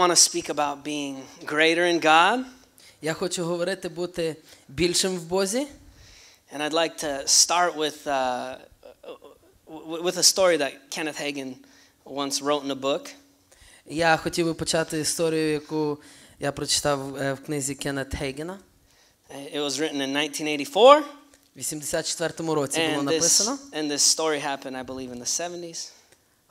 want to speak about being greater in God. Я хочу говорити бути більшим в Бозі. And I'd like to start with uh, with a story that Kenneth Hagin once wrote in a book. Я хотів би почати історію, яку я прочитав в книзі Кеннет Хейгена. It was written in 1984. В 84 році було написано. And this story happened, I believe, in the 70s.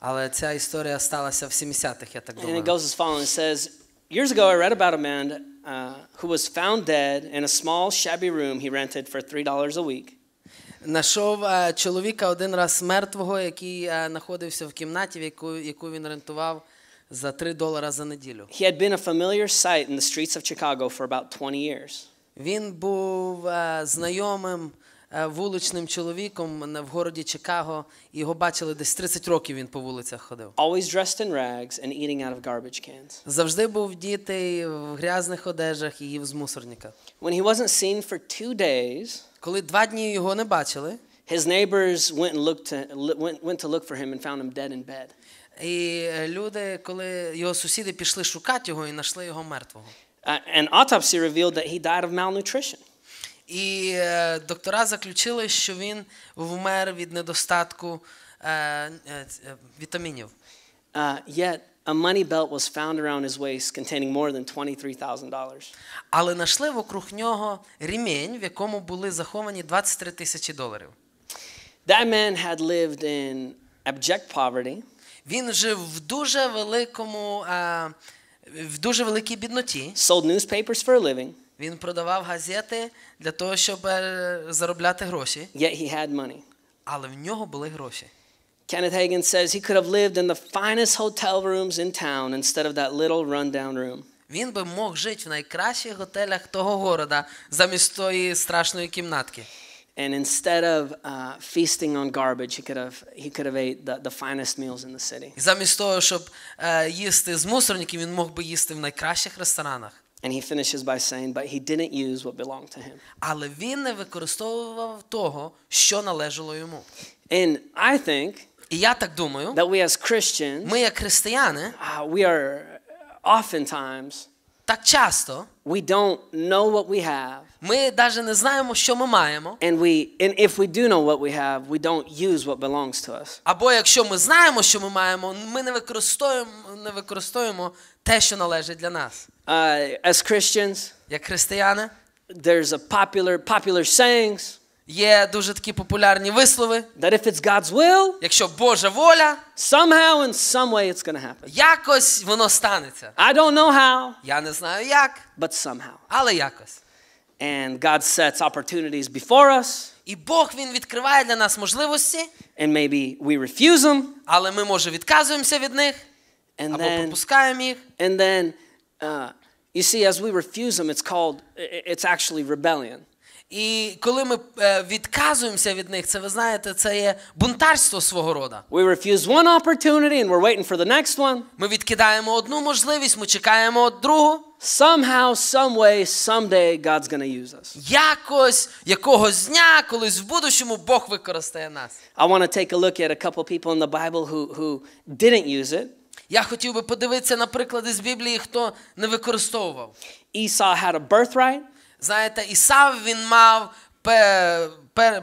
Але ця історія сталася в 70-х, я так думаю. And it goes as follows. It says, years ago I read about a man uh, who was found dead in a small shabby room he rented for $3 a week. Нашов чоловіка один раз мертвого, який знаходився в кімнаті, яку, яку він рентував за 3 долара за неділю. He had been a familiar sight in the streets of Chicago for about 20 years. Він був знайомим Е, вуличним чоловіком в городі Чикаго. Його бачили десь 30 років він по вулицях ходив. Always dressed in rags and eating out of garbage cans. Завжди був дітей в грязних одежах і їв з мусорника. When he wasn't seen for two days, коли два дні його не бачили, his neighbors went and looked to, went, went to look for him and found him dead in bed. І е, люди, коли його сусіди пішли шукати його і знайшли його мертвого. Uh, an autopsy revealed that he died of malnutrition. І е, доктора заключили, що він вмер від недостатку е, е, вітамінів. Uh, yet a money belt was found around his waist containing more than $23,000. Але знайшли вокруг нього ремінь, в якому були заховані 23 тисячі доларів. That man had lived in abject poverty. Він жив в дуже великому в дуже великій бідноті. Sold newspapers for a living. Він продавав газети для того, щоб е, заробляти гроші. Yet he had money. Але в нього були гроші. Kenneth Hagin says he could have lived in the finest hotel rooms in town instead of that little rundown room. Він би мог жити в найкращих готелях того города замість тої страшної кімнатки. And instead of uh, feasting on garbage, he could have he could have ate the, the finest meals in the city. Замість того, щоб е, їсти з мусорників, він мог би їсти в найкращих ресторанах. And he finishes by saying, but he didn't use what belonged to him. Але він не використовував того, що належало йому. And I think І я так думаю, that we as Christians, ми як християни, uh, we are uh, oftentimes так часто we don't know what we have. Ми навіть не знаємо, що ми маємо. And we and if we do know what we have, we don't use what belongs to us. Або якщо ми знаємо, що ми маємо, ми не використовуємо не використовуємо те, що належить для нас. Uh, as Christians, як християни, there's a popular popular sayings Є дуже такі популярні вислови. That if it's God's will, якщо Божа воля, somehow in some way it's gonna happen. Якось воно станеться. I don't know how. Я не знаю як, but somehow. Але якось. And God sets opportunities before us. І Бог він відкриває для нас можливості. And maybe we refuse them. Але ми може відказуємося від них. And або then, пропускаємо їх. And then uh, you see as we refuse them it's called it's actually rebellion. І коли ми е, відказуємося від них, це ви знаєте, це є бунтарство свого рода. We refuse one opportunity and we're waiting for the next one. Ми відкидаємо одну можливість, ми чекаємо другу. Somehow, some way, someday God's going to use us. Якось якогось дня, колись в будущому Бог використає нас. I want to take a look at a couple people in the Bible who who didn't use it. Я хотів би подивитися на приклади з Біблії, хто не використовував. Esau had a birthright. Знаєте, Ісав він мав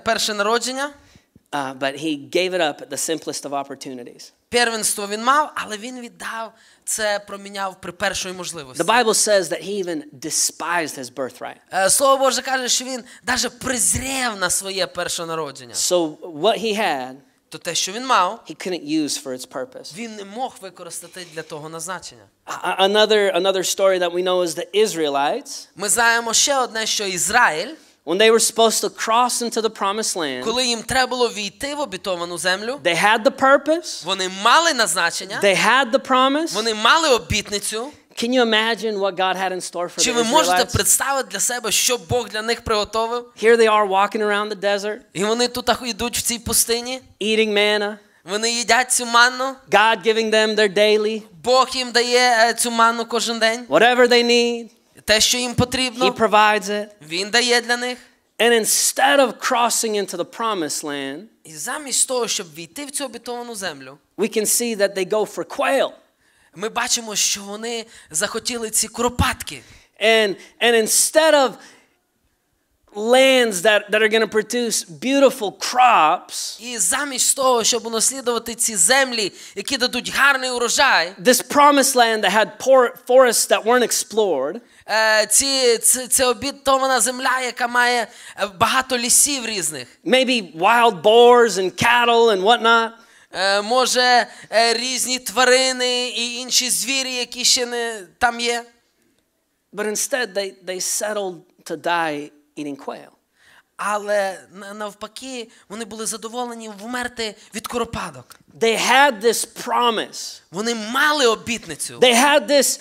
перше народження. Uh, but he gave it up at the simplest of opportunities. Первенство він мав, але він віддав це проміняв при першої можливості. The Bible says that he even despised his birthright. Е, Слово Боже каже, що він даже презрів на своє перше народження. So what he had то те, що він мав, he couldn't use for its purpose. Він не мог використати для того назначення. Another another story that we know is the Israelites. Ми знаємо ще одне, що Ізраїль When they were supposed to cross into the promised land, коли їм треба було війти в обітовану землю, they had the purpose, вони мали назначення, they had the promise, вони мали обітницю, Can you imagine what God had in store for Чи ви можете представити для себе, що Бог для них приготовив? Here they are walking around the desert. І вони тут йдуть в цій пустині. Eating manna. Вони їдять цю манну. God giving them their daily. Бог їм дає цю манну кожен день. Whatever they need. Те, що їм потрібно. He provides it. Він дає для них. And instead of crossing into the promised land, і замість того, щоб війти в цю обітовану землю, we can see that they go for quail. Ми бачимо, що вони захотіли ці куропатки. And and instead of lands that that are going to produce beautiful crops. І замість того, щоб унаслідувати ці землі, які дадуть гарний урожай. This promised land that had forests that weren't explored. Ці це обітована земля, яка має багато лісів різних. Maybe wild boars and cattle and whatnot. Е, може е, різні тварини і інші звірі, які ще не там є. But instead they, they settled to die eating quail. Але навпаки, вони були задоволені вмерти від куропадок. They had this promise. Вони мали обітницю. They had this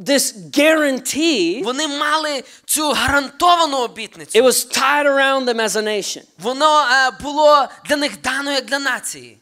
this guarantee. Вони мали цю гарантовану обітницю. It was tied around them as a nation. Воно е, було для них дано як для нації.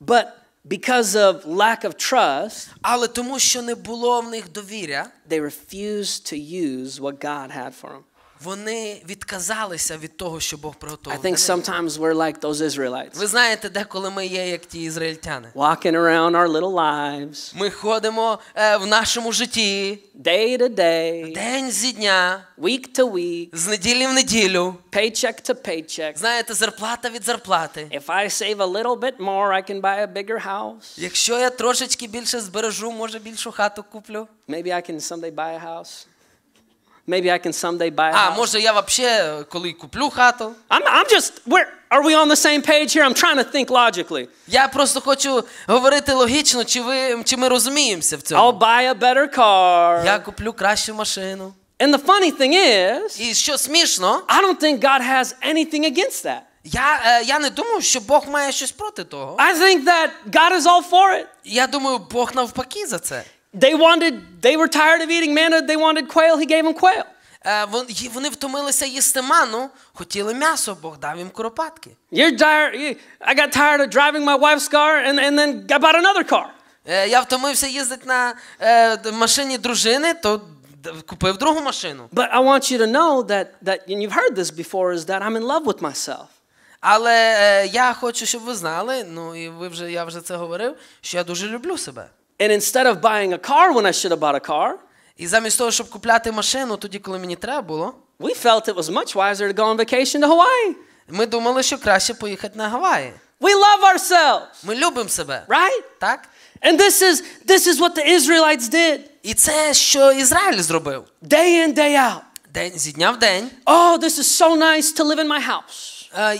But because of lack of trust, але тому, що не було в них довіря, they refused to use what God had for them. вони відказалися від того, що Бог приготував. I think sometimes we're like those Israelites. Ви знаєте, деколи ми є як ті ізраїльтяни. Walking around our little lives. Ми ходимо е, в нашому житті. Day to day. День зі дня. Week to week. З неділі в неділю. Paycheck to paycheck. Знаєте, зарплата від зарплати. If I save a little bit more, I can buy a bigger house. Якщо я трошечки більше збережу, може більшу хату куплю. Maybe I can someday buy a house. Maybe I can someday buy a А, house. може я вообще коли куплю хату? I'm, I'm just, where, are we on the same page here? I'm trying to think logically. Я просто хочу говорити логічно, чи ви чи ми розуміємося i I'll buy a better car. Я куплю кращу машину. And the funny thing is, І що смішно, I don't think God has anything against that. я, е, я не думаю, що Бог має щось проти того. I think that God is all for it. Я думаю, Бог навпаки за це. They wanted, they were tired of eating manna, they wanted quail, he gave them quail. Е, вон- й- Вони втомилися їсти ману, хотіли м'ясо, Бог дав їм куропатки. You're tired, you- I got tired of driving my wife's car and, and then I bought another car. Е, Я втомився їздити на е, д- машині дружини, то д- купив другу машину. But I want you to know that, that and you've heard this before, is that I'm in love with myself. Але е, я хочу, щоб ви знали, ну і ви вже я вже це говорив, що я дуже люблю себе. And instead of buying a car when I should have bought a car, і замість того, щоб купляти машину тоді, коли мені треба було, we felt it was much wiser to go on vacation to Hawaii. Ми думали, що краще поїхати на Гаваї. We love ourselves. Ми любимо себе. Right? Так? And this is this is what the Israelites did. І це що Ізраїль зробив. Day in, day out. День зі дня в день. Oh, this is so nice to live in my house. Э,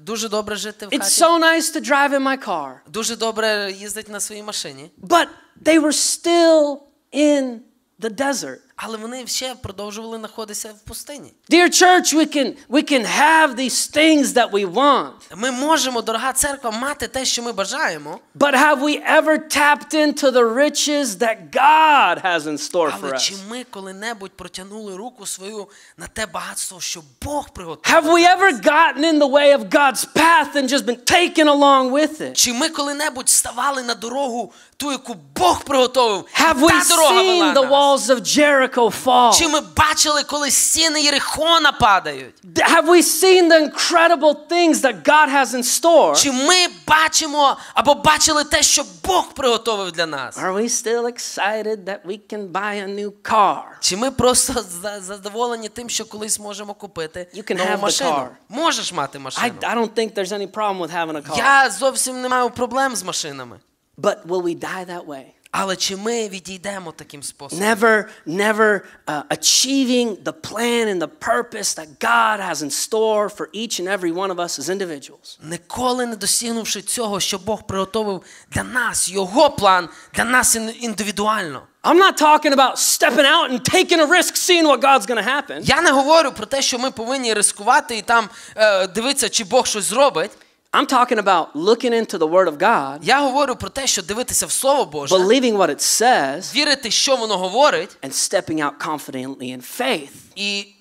дуже добре жити в хаті. It's so nice to drive in my car. Дуже добре їздити на своїй машині. But they were still in the desert але вони ще продовжували знаходитися в пустині. Dear church, we can we can have these things that we want. Ми можемо, дорога церква, мати те, що ми бажаємо. But have we ever tapped into the riches that God has in store for us? Але чи ми коли-небудь протягнули руку свою на те багатство, що Бог приготував? Have we ever gotten in the way of God's path and just been taken along with it? Чи ми коли-небудь ставали на дорогу ту, яку Бог приготовив? Have we seen the walls of Jericho Jericho fall? Чи ми бачили, коли стіни Єрихона падають? Have we seen the incredible things that God has in store? Чи ми бачимо або бачили те, що Бог приготовив для нас? Are we still excited that we can buy a new car? Чи ми просто задоволені тим, що колись можемо купити you can нову have машину? The car. Можеш мати машину. I, I don't think there's any problem with having a car. Я зовсім не маю проблем з машинами. But will we die that way? Але чи ми відійдемо таким способом? Never, never uh, achieving the plan and the purpose that God has in store for each and every one of us as individuals. Ніколи не досягнувши цього, що Бог приготовив для нас, його план для нас індивідуально. I'm not talking about stepping out and taking a risk seeing what God's going to happen. Я не говорю про те, що ми повинні ризикувати і там е, дивитися, чи Бог щось зробить. I'm talking about looking into the word of God. Я говорю про те, що дивитися в слово Боже. Believing what it says. Вірити, що воно говорить. And stepping out confidently in faith. І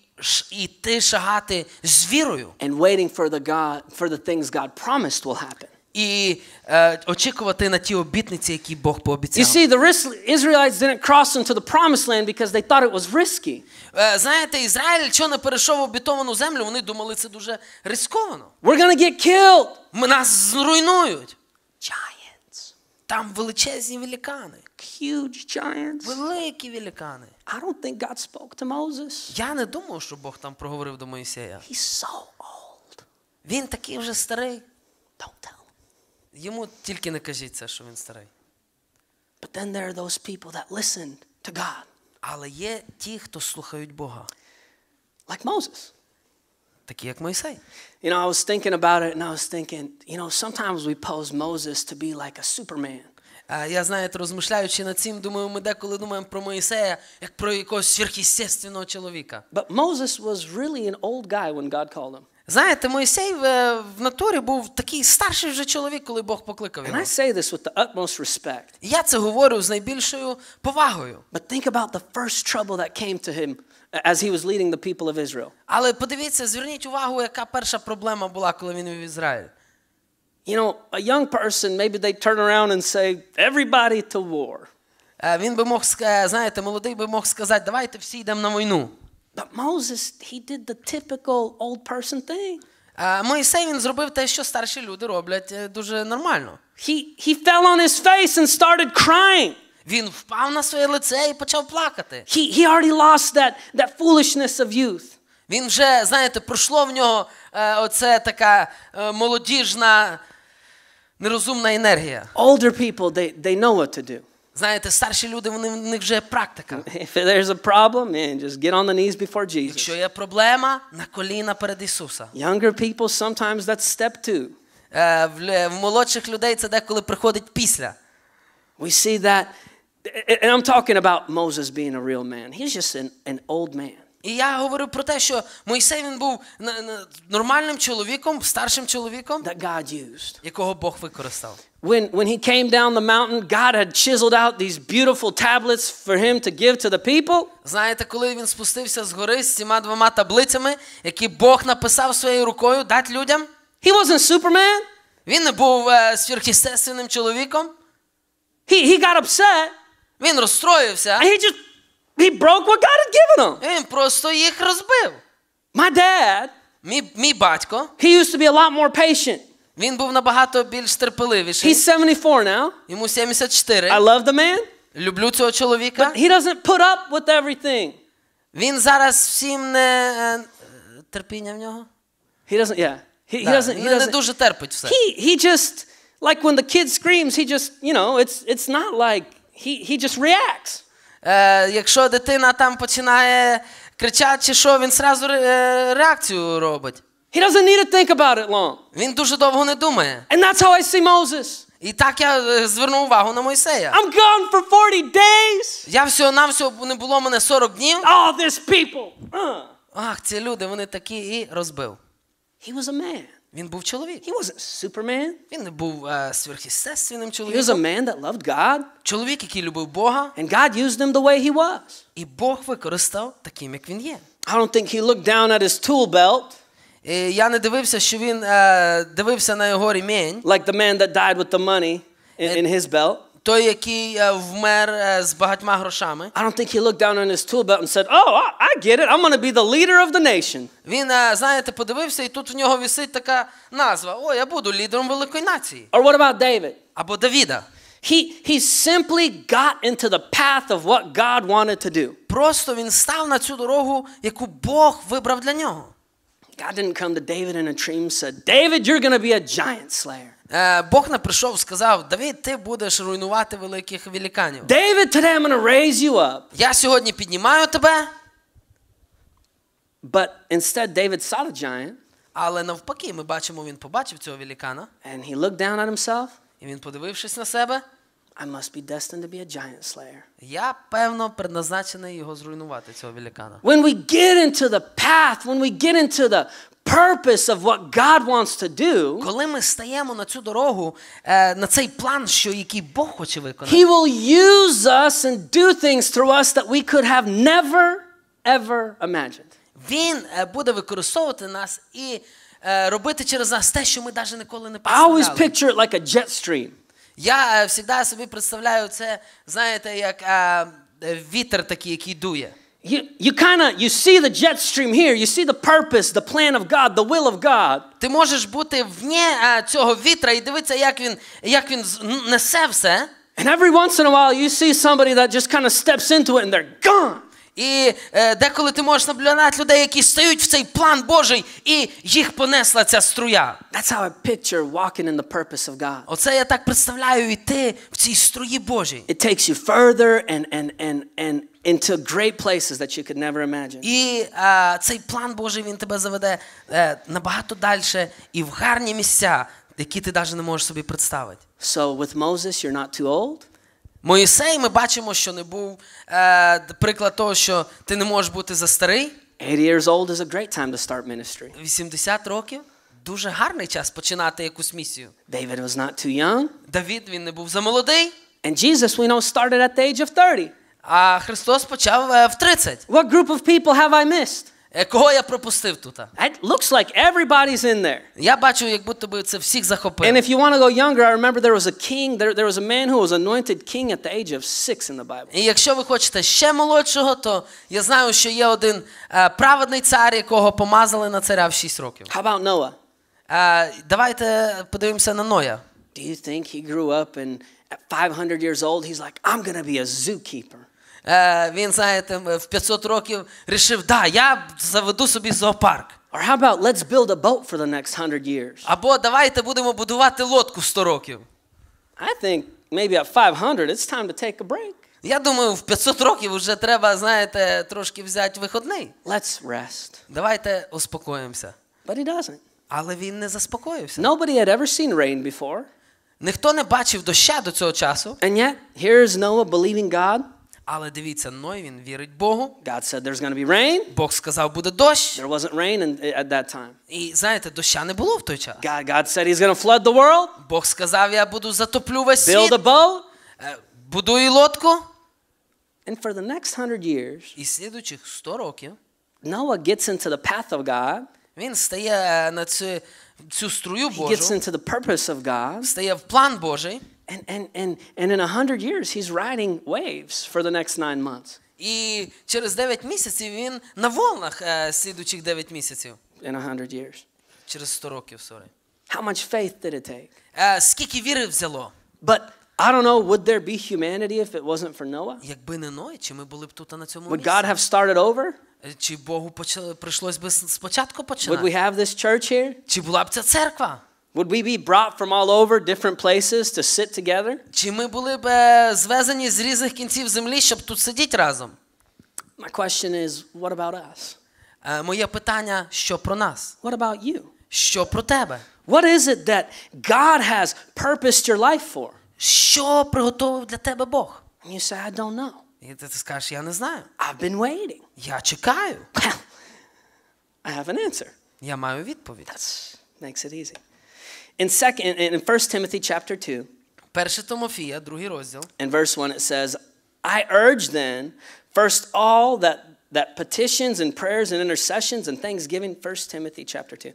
шагати з вірою. And waiting for the God for the things God promised will happen. і е, очікувати на ті обітниці, які Бог пообіцяв. You see, the Israelites didn't cross into the promised land because they thought it was risky. Е, знаєте, Ізраїль, що не перейшов в обітовану землю, вони думали, це дуже ризиковано. We're gonna get killed. Ми нас зруйнують. Giants. Там величезні великани. Huge giants. Великі великани. I don't think God spoke to Moses. Я не думав, що Бог там проговорив до Моїсея. He's so old. Він такий вже старий. Йому тільки не кажіть це, що він старий. But then there are those people that listen to God. Але є ті, хто слухають Бога. Like Moses. Такі як Мойсей. You know, I was thinking about it and I was thinking, you know, sometimes we pose Moses to be like a superman. Я, знаєте, розмишляючи над цим, думаю, ми деколи думаємо про Моїсея як про якогось сверхъестественного чоловіка. But Moses was really an old guy when God called him. Знаєте, Мойсей е, в натурі був такий старший вже чоловік, коли Бог покликав його. And I say this with the utmost respect. Я це говорю з найбільшою повагою. But think about the first trouble that came to him as he was leading the people of Israel. Але подивіться, зверніть увагу, яка перша проблема була, коли він в Ізраїль. You know, a young person, maybe they turn around and say, everybody to war. Е, він би мог, знаєте, молодий би мог сказати, давайте всі йдемо на війну. But Moses, he did the typical old person thing. А він зробив те, що старші люди роблять дуже нормально. He, he fell on his face and started crying. Він впав на своє лице і почав плакати. He, he already lost that, that foolishness of youth. Він вже, знаєте, пройшло в нього оце така молодіжна нерозумна енергія. Older people, they, they know what to do. Знаєте, старші люди, вони в них вже практика. If there's a problem, man, just get on the knees before Jesus. Якщо є проблема, на коліна перед Ісуса. Younger people sometimes that's step two. В молодших людей це деколи приходить після. We see that and I'm talking about Moses being a real man. He's just an, an old man. І я говорю про те, що Мойсей він був нормальним чоловіком, старшим чоловіком, that God used. якого Бог використав. When, when he came down the mountain, God had chiseled out these beautiful tablets for him to give to the people. Знаєте, коли він спустився з гори з цими двома таблицями, які Бог написав своєю рукою дати людям? He wasn't Superman. Він не був е, сверхъестественним чоловіком. He, he got upset. Він розстроївся. And he just He broke what God had given him. Він просто їх розбив. My dad, мій, мій батько, he used to be a lot more patient. Він був набагато більш терпеливіший. He's 74 now. Йому 74. I love the man. Люблю цього чоловіка. But he doesn't put up with everything. Він зараз всім не терпіння в нього. He doesn't, yeah. He, he doesn't, he doesn't. Не дуже терпить все. He, he just, like when the kid screams, he just, you know, it's, it's not like, he, he just reacts. Е, якщо дитина там починає кричати, чи що, він одразу е, реакцію робить. He doesn't need to think about it long. Він дуже довго не думає. And that's how I see Moses. І так я е, звернув увагу на Мойсея. I'm gone for 40 days. Я всього на всього не було мене 40 днів. All this people. Uh. Ах, ці люди, вони такі і розбив. He was a man. Він був чоловік. He wasn't Superman. Він не був сверхъестественним чоловіком. He was a man that loved God. Чоловік, який любив Бога. And God used him the way he was. І Бог використав таким, як він є. I don't think he looked down at his tool belt. І я не дивився, що він дивився на його Like the man that died with the money in, in his belt той, який вмер з багатьма грошами. I don't think he looked down on his tool belt and said, "Oh, I get it. I'm going to be the leader of the nation." Він, знаєте, подивився, і тут в нього висить така назва: "О, я буду лідером великої нації." Or what about David? Або Давіда. He, he simply got into the path of what God wanted to do. Просто він став на цю дорогу, яку Бог вибрав для нього. God didn't come to David in a dream and said, David, you're going to be a giant slayer. Е, Бог нам прийшов, сказав: Давид, ти будеш руйнувати великих великанів. David, today I'm going raise you up. Я сьогодні піднімаю тебе. But instead David saw the giant. Але навпаки, ми бачимо, він побачив цього великана. And he looked down at himself. І він подивившись на себе. I must be destined to be a giant slayer. Я певно предназначений його зруйнувати цього великана. When we get into the path, when we get into the purpose of what God wants to do, коли ми стаємо на цю дорогу, на цей план, що який Бог хоче виконати, He will use us and do things through us that we could have never ever imagined. Він буде використовувати нас і робити через нас те, що ми навіть ніколи не представляли. I always picture it like a jet stream. Я завжди собі представляю це, знаєте, як а, вітер такий, який дує. You, you kind of you see the jet stream here. You see the purpose, the plan of God, the will of God. Ти можеш бути вне цього вітра і дивитися, як він, як він несе все. And every once in a while you see somebody that just kind of steps into it and they're gone. І е, деколи ти можеш наблюдати людей, які стають в цей план Божий, і їх понесла ця струя. That's how I picture walking in the purpose of God. Оце я так представляю йти в цій струї Божій. It takes you further and and and and into great places that you could never imagine. І е, цей план Божий він тебе заведе е, набагато далі і в гарні місця, які ти навіть не можеш собі представити. So with Moses you're not too old. Моїсей, ми бачимо, що не був е, приклад того, що ти не можеш бути за старий. 80 років дуже гарний час починати якусь місію. David was not too young. Давід він не був замолодий. And Jesus we know started at the age of 30. А Христос почав е, в 30. What group of people have I missed? кого я пропустив тут? It looks like everybody's in there. Я бачу, як будто би це всіх захопило. And if you want to go younger, I remember there was a king, there, there was a man who was anointed king at the age of six in the Bible. І якщо ви хочете ще молодшого, то я знаю, що є один праведний цар, якого помазали на царя в 6 років. How about Noah? давайте подивимося на Ноя. Do you think he grew up and at 500 years old he's like, I'm going to be a zookeeper? Е, він, знаєте, в 500 років рішив, да, я заведу собі зоопарк. Or how about let's build a boat for the next 100 years? Або давайте будемо будувати лодку 100 років. I think maybe at 500 it's time to take a break. Я думаю, в 500 років вже треба, знаєте, трошки взяти вихідний. Let's rest. Давайте успокоїмося. But he doesn't. Але він не заспокоївся. Nobody had ever seen rain before. Ніхто не бачив доща до цього часу. And yet, here is Noah believing God. Але дивіться, Ной він вірить Богу. God said there's going to be rain. Бог сказав, буде дощ. There wasn't rain in, at that time. І знаєте, доща не було в той час. God, God said he's going to flood the world. Бог сказав, я буду затоплю весь світ. Build a boat. Будую лодку. And for the next 100 years, і слідучих 100 років, Noah gets into the path of God. Він стає на цю, цю струю Божу. He gets into the purpose of God. Стає в план Божий. And, and, and, and in 100 years, he's riding waves for the next nine months. І через 9 місяців він на волнах е, слідуючих 9 місяців. In 100 years. Через 100 років, sorry. How much faith did it take? Е, скільки віри взяло? But I don't know, would there be humanity if it wasn't for Noah? Якби не Ной, чи ми були б тут на цьому місці? Would God have started over? Чи Богу почало, прийшлось би спочатку Would we have this church here? Чи була б ця церква? Would we be brought from all over different places to sit together? Чи ми були б звезені з різних кінців землі, щоб тут сидіти разом? My question is, what about us? Моє питання, що про нас? What about you? Що про тебе? What is it that God has purposed your life for? Що приготував для тебе Бог? And you say, I don't know. І ти скажеш, я не знаю. I've been waiting. Я чекаю. I have an answer. Я маю відповідь. That makes it easy. In second, in 1 Timothy chapter 2, Перше розділ. in verse 1, it says, I urge then, first all that that petitions and prayers and intercessions and thanksgiving, 1 Timothy chapter 2,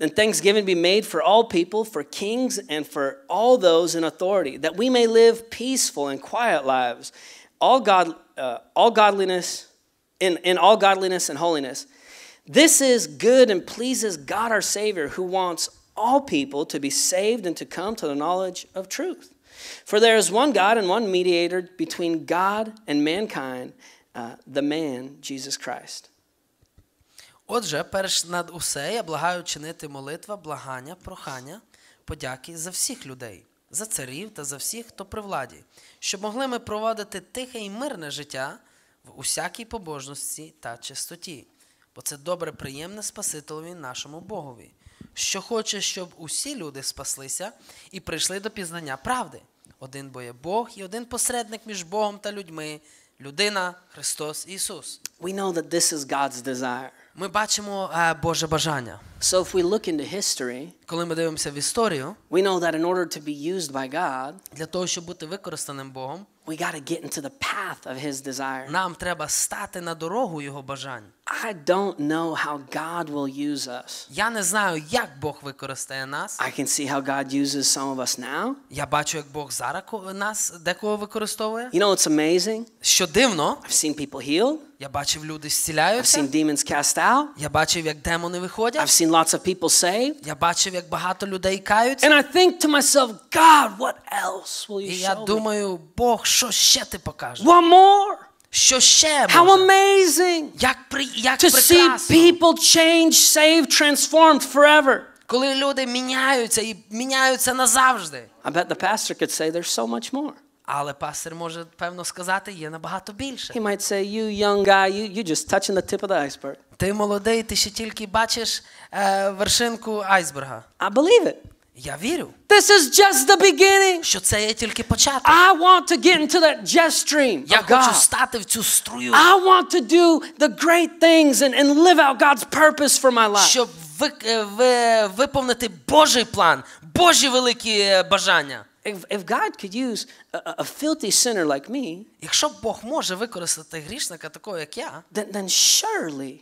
and thanksgiving be made for all people, for kings, and for all those in authority, that we may live peaceful and quiet lives, all, God, uh, all godliness, in, in all godliness and holiness. This is good and pleases God our Savior, who wants all people to be saved and to come to the knowledge of truth. For there is one God and one mediator between God and mankind, uh, the man Jesus Christ. Отже, перш над усе, я благаю чинити молитва, благання, прохання, подяки за всіх людей, за царів та за всіх, хто при владі, щоб могли ми проводити тихе і мирне життя в усякій побожності та чистоті, бо це добре приємне Спасителові нашому Богові що хоче, щоб усі люди спаслися і прийшли до пізнання правди. Один бо є Бог і один посередник між Богом та людьми людина Христос Ісус. We know that this is God's desire. Ми бачимо е, Боже бажання. So if we look into history, коли ми дивимося в історію, we know that in order to be used by God, для того, щоб бути використаним Богом, we got to get into the path of his desire. Нам треба стати на дорогу його бажань. I don't know how God will use us. Я не знаю, як Бог використає нас. I can see how God uses some of us now. Я бачу, як Бог зараз нас декого використовує. You know it's amazing? Що дивно? I've seen people healed. Я бачив, люди зціляються. I've seen demons cast out. Я бачив, як демони виходять. I've seen lots of people saved. Я бачив, як багато людей каються. And I think to myself, God, what else will you show me? І я думаю, Бог, що ще ти покажеш? One more. Що ще How amazing! Як при як to прекрасно. see people change, saved, transformed forever. Коли люди міняються і міняються назавжди. I bet the pastor could say there's so much more. Але пастор може певно сказати, є набагато більше. He might say, you young guy, you, you just touching the tip of the iceberg. Ти молодий, ти ще тільки бачиш вершинку айсберга. I believe it. Я вірю. This is just the beginning. Що це є тільки початок. I want to get into that jet stream. Я хочу стати в цю струю. I want to do the great things and, and live out God's purpose for my life. Щоб виповнити Божий план, Божі великі бажання. If, if God could use a, a filthy sinner like me, якщо Бог може використати грішника такого як я, then, then surely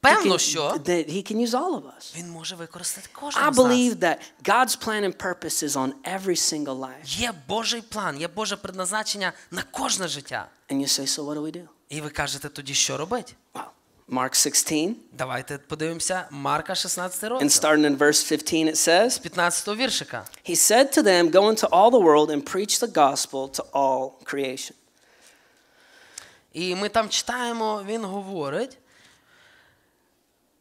Певно, що that he can use all of us. Він може використати кожного I believe that God's plan and purpose is on every single life. Є Божий план, є Боже предназначення на кожне життя. And you say, so what do we do? І ви кажете тоді, що робити? Wow. Mark 16. Давайте подивимося Марка 16 розділ. And starting in verse 15 it says, 15 віршика. He said to them, go into all the world and preach the gospel to all creation. І ми там читаємо, він говорить,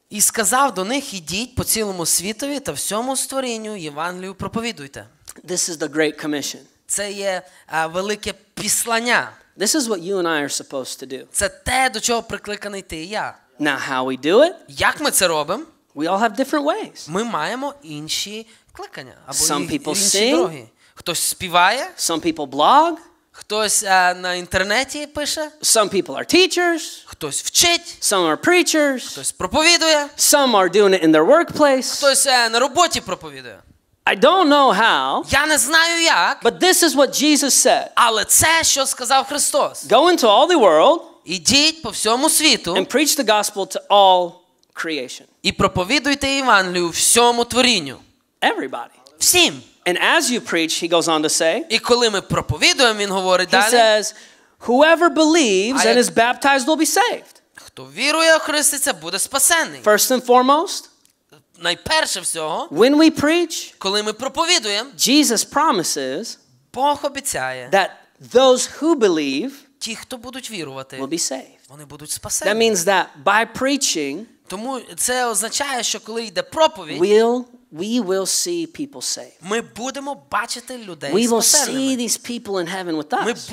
і сказав до них: ідіть по цілому світові та всьому створінню Євангелію проповідуйте. This is the Great Commission. Це є е, велике післання. This is what you and I are supposed to do. Це те, до чого прикликаний ти і я. Now how we do it? Як ми це робимо? We all have different ways. Ми маємо інші кликання або Some people інші sing. дороги. Хтось співає. Some people blog. Хтось на інтернеті пише. Some people are teachers. Хтось вчить. Some are preachers. Хтось проповідує. Some are doing it in their workplace. Хтось на роботі проповідує. I don't know how. Я не знаю як. But this is what Jesus said. Але це що сказав Христос. Go into all the world. Ідіть по всьому світу. And preach the gospel to all creation. І проповідуйте Євангелію всьому творінню. Everybody. Всім. And as you preach, he goes on to say, І коли ми проповідуємо, він говорить he далі, says, whoever believes and is baptized will be saved. хто вірує, охреститься, буде спасений. First and foremost, Найперше всього, when we preach, коли ми проповідуємо, Jesus promises Бог обіцяє, that those who believe ті, хто будуть вірувати, will be saved. вони будуть спасені. That means that by preaching, тому це означає, що коли йде проповідь, will we will see people saved. We will see these people in heaven with us.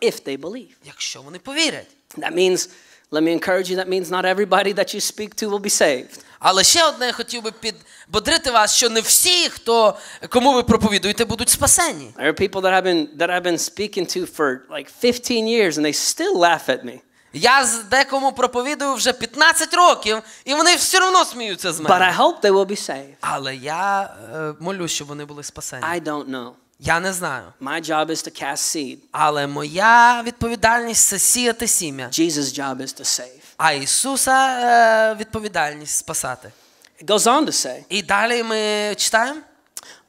If they believe. That means Let me encourage you, that means not everybody that you speak to will be saved. Але ще одне я хотів би підбодрити вас, що не всі, хто кому ви проповідуєте, будуть спасені. There are people that I've been that I've been speaking to for like 15 years and they still laugh at me. Я з декому проповідую вже 15 років, і вони все одно сміються з But I hope they will be saved. Але я е, молюсь, щоб вони були спасені. I don't know. Я не знаю. My job is to cast seed. Але моя відповідальність це сіяти сім'я. Jesus' job is to save. А Ісуса е, відповідальність спасати. It goes on to say. І далі ми читаємо.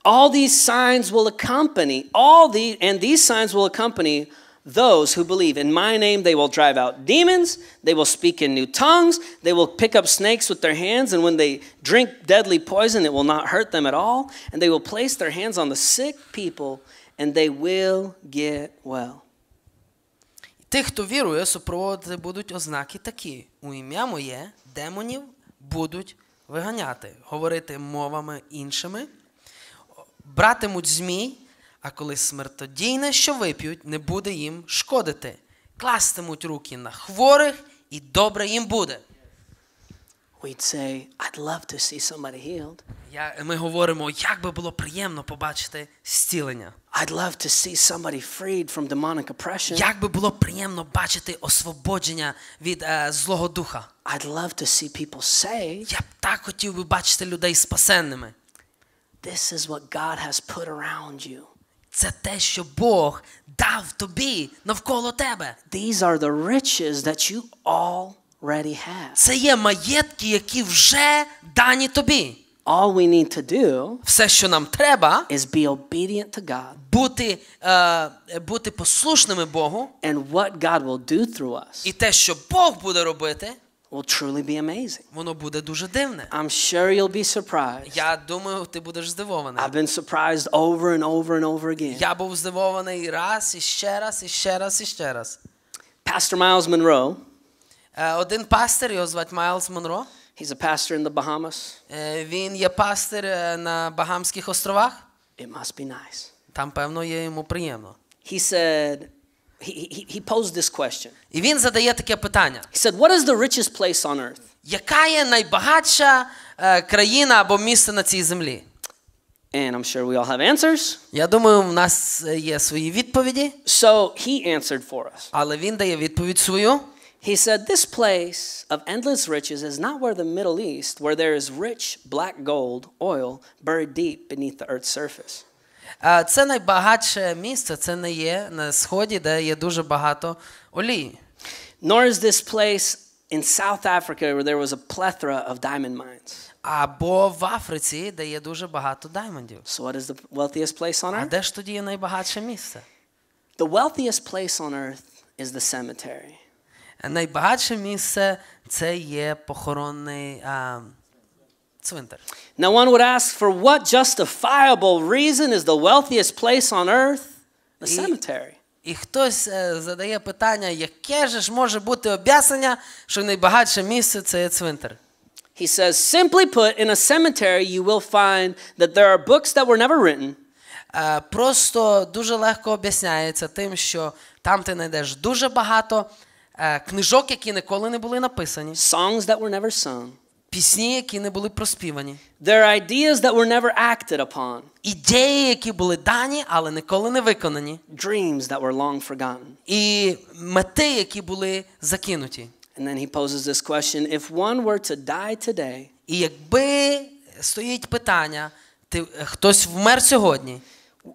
All these signs will accompany all the and these signs will accompany those who believe. In my name, they will drive out demons, they will speak in new tongues, they will pick up snakes with their hands, and when they drink deadly poison, it will not hurt them at all. And they will place their hands on the sick people, and they will get well. Тих, хто вірує, супроводити будуть ознаки такі: у ім'я моє демонів будуть виганяти, говорити мовами іншими, братимуть змій а коли смертодійне, що вип'ють, не буде їм шкодити. Кластимуть руки на хворих, і добре їм буде. We'd say, I'd love to see somebody healed. Я, ми говоримо, як би було приємно побачити зцілення. I'd love to see somebody freed from demonic oppression. Як би було приємно бачити освободження від е, злого духа. I'd love to see people saved. Я б так хотів би бачити людей спасенними. This is what God has put around you. Це те, що Бог дав тобі навколо тебе. These are the riches that you already have. Це є маєтки, які вже дані тобі. All we need to do все, що нам треба, is be obedient to God. Бути е, бути послушними Богу. And what God will do through us. І те, що Бог буде робити, will truly be amazing. Воно буде дуже дивне. I'm sure you'll be surprised. Я думаю, ти будеш здивований. I've been surprised over and over and over again. Я був здивований раз і ще раз і ще раз і ще раз. Pastor Miles Monroe. Е, один пастор, його звати Майлз Монро. He's a pastor in the Bahamas. Е, він є пастор е, на Багамських островах. It must be nice. Там певно є йому приємно. He said He, he, posed this question. І він задає таке питання. He said, what is the richest place on earth? Яка є найбагатша країна або місце на цій землі? And I'm sure we all have answers. Я думаю, нас є свої відповіді. So he answered for us. Але він дає відповідь свою. He said, This place of endless riches is not where the Middle East, where there is rich black gold, oil, buried deep beneath the earth's surface. Це найбагатше місце, це не є на сході, де є дуже багато олії. Nor is this place in South Africa where there was a plethora of diamond mines. Або в Африці, де є дуже багато даймондів. So what is the wealthiest place on earth? А де ж тоді є найбагатше місце? The wealthiest place on earth is the cemetery. Найбагатше місце це є похоронний цвинтар. Now one would ask for what justifiable reason is the wealthiest place on earth a cemetery? І хтось задає питання, яке ж може бути об'яснення, що найбагатше місце це є цвинтар. He says, simply put, in a cemetery you will find that there are books that were never written. Просто дуже легко об'ясняється тим, що там ти знайдеш дуже багато книжок, які ніколи не були написані. Songs that were never sung. Пісні, які не були проспівані. There are ideas that were never acted upon. Ідеї, які були дані, але ніколи не виконані. Dreams that were long forgotten. І мети, які були закинуті. And then he poses this question, if one were to die today. І якби стоїть питання, ти хтось вмер сьогодні.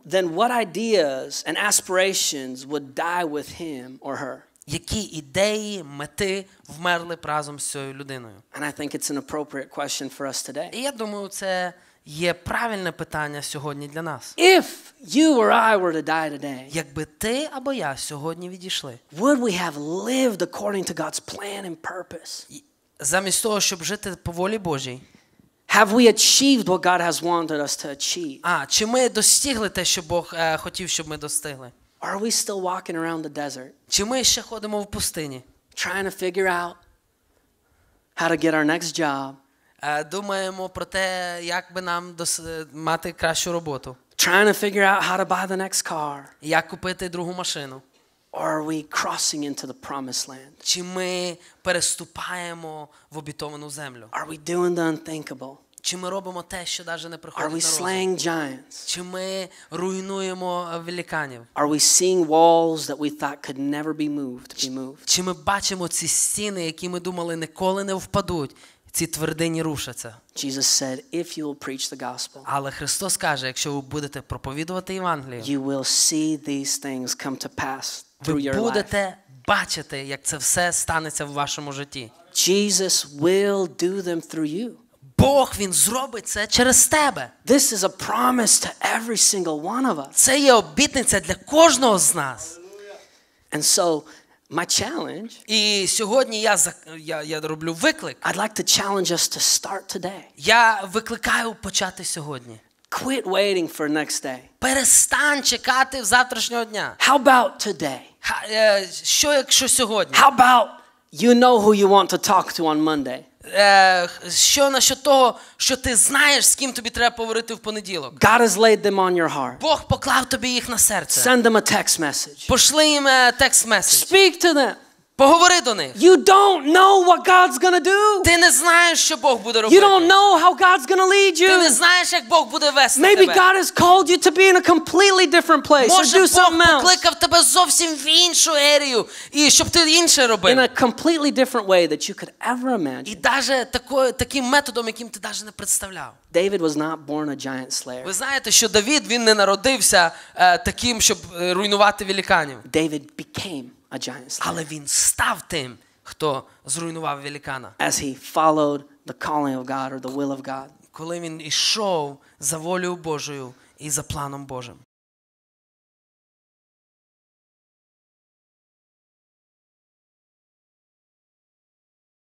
Then what ideas and aspirations would die with him or her? які ідеї, мети вмерли разом з цією людиною. And I think it's an appropriate question for us today. І я думаю, це є правильне питання сьогодні для нас. If you or I were to die today, якби ти або я сьогодні відійшли, would we have lived according to God's plan and purpose? Замість того, щоб жити по волі Божій, Have we achieved what God has wanted us to achieve? А, чи ми достигли те, що Бог е, хотів, щоб ми достигли? Are we still walking around the desert? Чи ми ще ходимо в пустині? Trying to figure out how to get our next job. Думаємо про те, як би нам мати кращу роботу. Trying to figure out how to buy the next car. Як купити другу машину. Or are we crossing into the promised land? Чи ми переступаємо в обітовану землю? Are we doing the unthinkable? Чи ми робимо те, що навіть не приходить Are we Чи ми руйнуємо е, великанів? Are we seeing walls that we thought could never be moved, be moved? Чи ми бачимо ці стіни, які ми думали ніколи не впадуть? Ці твердині рушаться. Jesus said, if you will preach the gospel, Але Христос каже, якщо ви будете проповідувати Євангелію, you will see these things come to pass through your life. Ви будете бачити, як це все станеться в вашому житті. Jesus will do them through you. Бог він зробить це через тебе. This is a promise to every single one of us. Це є обітниця для кожного з нас. And so my challenge І сьогодні я я, я роблю виклик. I'd like to challenge us to start today. Я викликаю почати сьогодні. Quit waiting for next day. Перестань чекати завтрашнього дня. How about today? Що якщо сьогодні? How about you know who you want to talk to on Monday? е, що насчет того, що ти знаєш, з ким тобі треба поговорити в понеділок. God has laid them on your heart. Бог поклав тобі їх на серце. Send them a text message. Пошли їм е, текст меседж. Speak to them. Поговори до них. You don't know what God's gonna do. Ти не знаєш, що Бог буде робити. You don't know how God's gonna lead you. Ти не знаєш, як Бог буде вести Maybe тебе. God has called you to be in a completely different place Може, or do Бог something else. покликав тебе зовсім в іншу ерію, і щоб ти інше робив. In a completely different way that you could ever imagine. І даже такою таким методом, яким ти даже не представляв. David was not born a giant slayer. Ви знаєте, що Давід він не народився е, таким, щоб е, руйнувати великанів. David became a giant slayer. Але він став тим, хто зруйнував великана. As he followed the calling of God or the will of God. Коли він ішов за волею Божою і за планом Божим.